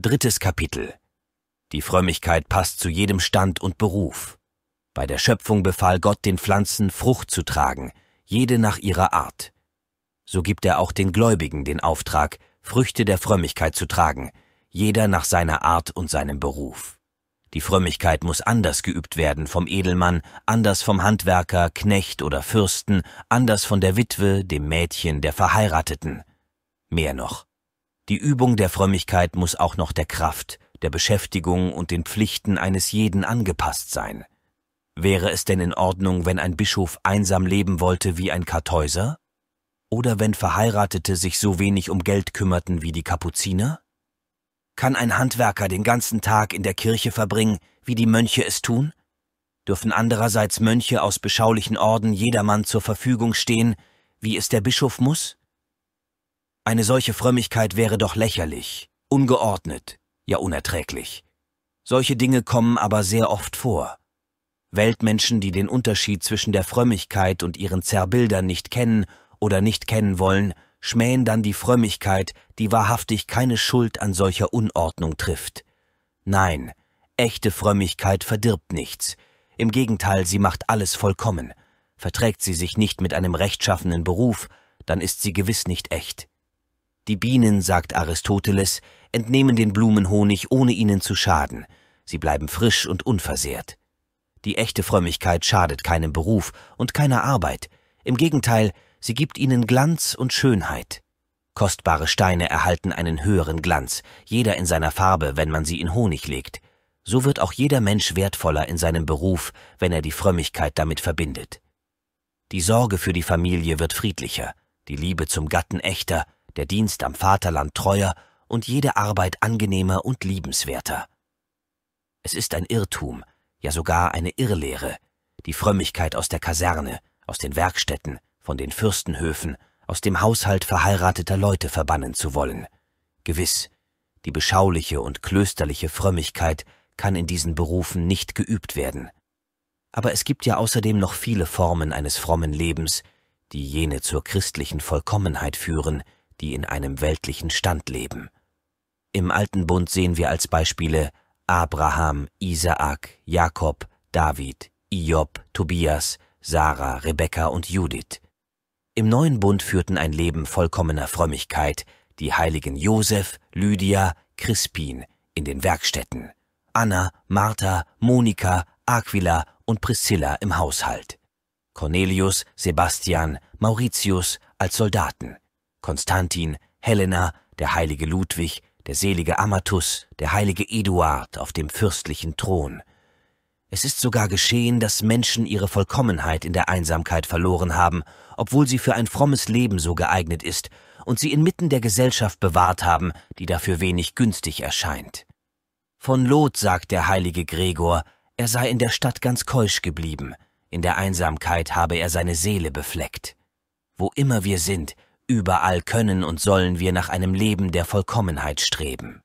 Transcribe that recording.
Drittes Kapitel. Die Frömmigkeit passt zu jedem Stand und Beruf. Bei der Schöpfung befahl Gott den Pflanzen, Frucht zu tragen, jede nach ihrer Art. So gibt er auch den Gläubigen den Auftrag, Früchte der Frömmigkeit zu tragen, jeder nach seiner Art und seinem Beruf. Die Frömmigkeit muss anders geübt werden vom Edelmann, anders vom Handwerker, Knecht oder Fürsten, anders von der Witwe, dem Mädchen, der Verheirateten. Mehr noch, die Übung der Frömmigkeit muss auch noch der Kraft, der Beschäftigung und den Pflichten eines jeden angepasst sein. Wäre es denn in Ordnung, wenn ein Bischof einsam leben wollte wie ein Kartäuser? Oder wenn Verheiratete sich so wenig um Geld kümmerten wie die Kapuziner? Kann ein Handwerker den ganzen Tag in der Kirche verbringen, wie die Mönche es tun? Dürfen andererseits Mönche aus beschaulichen Orden jedermann zur Verfügung stehen, wie es der Bischof muss? Eine solche Frömmigkeit wäre doch lächerlich, ungeordnet, ja unerträglich. Solche Dinge kommen aber sehr oft vor. Weltmenschen, die den Unterschied zwischen der Frömmigkeit und ihren Zerrbildern nicht kennen oder nicht kennen wollen, schmähen dann die Frömmigkeit, die wahrhaftig keine Schuld an solcher Unordnung trifft. Nein, echte Frömmigkeit verdirbt nichts. Im Gegenteil, sie macht alles vollkommen. Verträgt sie sich nicht mit einem rechtschaffenen Beruf, dann ist sie gewiss nicht echt. Die Bienen, sagt Aristoteles, entnehmen den Blumen Honig, ohne ihnen zu schaden. Sie bleiben frisch und unversehrt. Die echte Frömmigkeit schadet keinem Beruf und keiner Arbeit. Im Gegenteil, sie gibt ihnen Glanz und Schönheit. Kostbare Steine erhalten einen höheren Glanz, jeder in seiner Farbe, wenn man sie in Honig legt. So wird auch jeder Mensch wertvoller in seinem Beruf, wenn er die Frömmigkeit damit verbindet. Die Sorge für die Familie wird friedlicher, die Liebe zum Gatten echter, der Dienst am Vaterland treuer und jede Arbeit angenehmer und liebenswerter. Es ist ein Irrtum, ja sogar eine Irrlehre, die Frömmigkeit aus der Kaserne, aus den Werkstätten, von den Fürstenhöfen, aus dem Haushalt verheirateter Leute verbannen zu wollen. Gewiss, die beschauliche und klösterliche Frömmigkeit kann in diesen Berufen nicht geübt werden. Aber es gibt ja außerdem noch viele Formen eines frommen Lebens, die jene zur christlichen Vollkommenheit führen, die in einem weltlichen Stand leben. Im Alten Bund sehen wir als Beispiele Abraham, Isaak, Jakob, David, Iob, Tobias, Sarah, Rebekka und Judith. Im Neuen Bund führten ein Leben vollkommener Frömmigkeit die heiligen Josef, Lydia, Crispin in den Werkstätten, Anna, Martha, Monika, Aquila und Priscilla im Haushalt, Cornelius, Sebastian, Mauritius als Soldaten – Konstantin, Helena, der heilige Ludwig, der selige Amatus, der heilige Eduard auf dem fürstlichen Thron. Es ist sogar geschehen, dass Menschen ihre Vollkommenheit in der Einsamkeit verloren haben, obwohl sie für ein frommes Leben so geeignet ist, und sie inmitten der Gesellschaft bewahrt haben, die dafür wenig günstig erscheint. Von Lot sagt der heilige Gregor, er sei in der Stadt ganz keusch geblieben, in der Einsamkeit habe er seine Seele befleckt. Wo immer wir sind, Überall können und sollen wir nach einem Leben der Vollkommenheit streben.